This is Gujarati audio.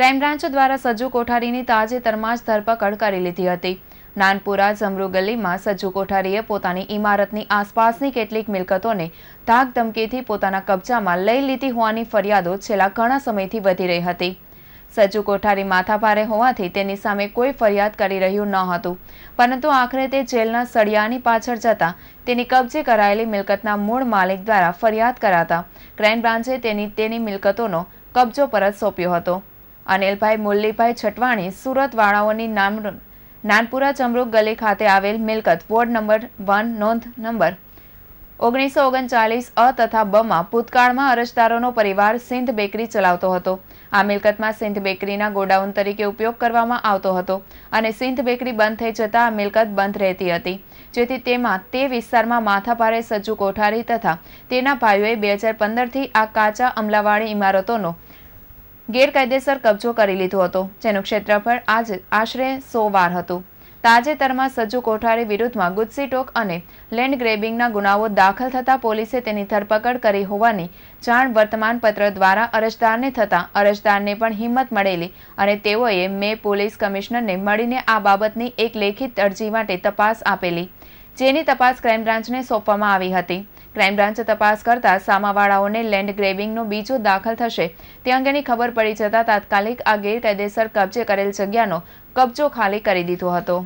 ક્રાઇમ બ્રાન્ચ દ્વારા સજ્જુ કોઠારીની તાજેતરમાં જ ધરપકડ કરી લીધી હતી નાનપુરા જમરૂ ગલીમાં સજ્જુ કોઠારીએ પોતાની ઇમારતની આસપાસની કેટલીક મિલકતોને ધાક ધમકીથી પોતાના કબજામાં લઈ લીધી હોવાની ફરિયાદો છેલ્લા ઘણા સમયથી વધી રહી હતી સજ્જુ કોઠારી માથાભારે હોવાથી તેની સામે કોઈ ફરિયાદ કરી રહ્યું ન હતું પરંતુ આખરે તે જેલના સળિયાની પાછળ જતા તેની કબજે કરાયેલી મિલકતના મૂળ માલિક દ્વારા ફરિયાદ કરાતા ક્રાઇમ બ્રાન્ચે તેની તેની મિલકતોનો કબજો પરત સોંપ્યો હતો અનિલભાઈ મુરલીભાઈ છટવાણી સુરતવાળાઓની નામ નાનપુરા ચમરૂક ગલી ખાતે આવેલ મિલકત વોર્ડ નંબર વન નોંધ નંબર ઓગણીસો ઓગણચાલીસ અ તથા બમાં ભૂતકાળમાં અરજદારોનો પરિવાર સિંધ બેકરી ચલાવતો હતો આ મિલકતમાં સિંધ બેકરીના ગોડાઉન તરીકે ઉપયોગ કરવામાં આવતો હતો અને સિંધ બેકરી બંધ થઈ જતાં આ મિલકત બંધ રહેતી હતી જેથી તેમાં તે વિસ્તારમાં માથાભારે સજ્જુ કોઠારી તથા તેના ભાઈઓએ બે હજાર પંદરથી આ કાચા અમલાવાળી ઇમારતોનો ગેરકાયદેસર કબજો કરી લીધો હતો જેનું ક્ષેત્રફળ આજ આશરે સો વાર હતું તાજેતરમાં સજ્જુ કોઠારી વિરુદ્ધમાં ટોક અને લેન્ડ ગ્રેબિંગના ગુનાઓ દાખલ થતા પોલીસે તેની ધરપકડ કરી હોવાની જાણ વર્તમાનપત્ર દ્વારા અરજદારને થતાં અરજદારને પણ હિંમત મળેલી અને તેઓએ મે પોલીસ કમિશનરને મળીને આ બાબતની એક લેખિત અરજી માટે તપાસ આપેલી જેની તપાસ ક્રાઇમ બ્રાન્ચને સોંપવામાં આવી હતી ક્રાઇમ બ્રાન્ચ તપાસ કરતા સામાવાળાઓને લેન્ડ ગ્રેબિંગનો બીજો દાખલ થશે તે અંગેની ખબર પડી જતાં તાત્કાલિક આ ગેરકાયદેસર કબજે કરેલ જગ્યાનો કબજો ખાલી કરી દીધો હતો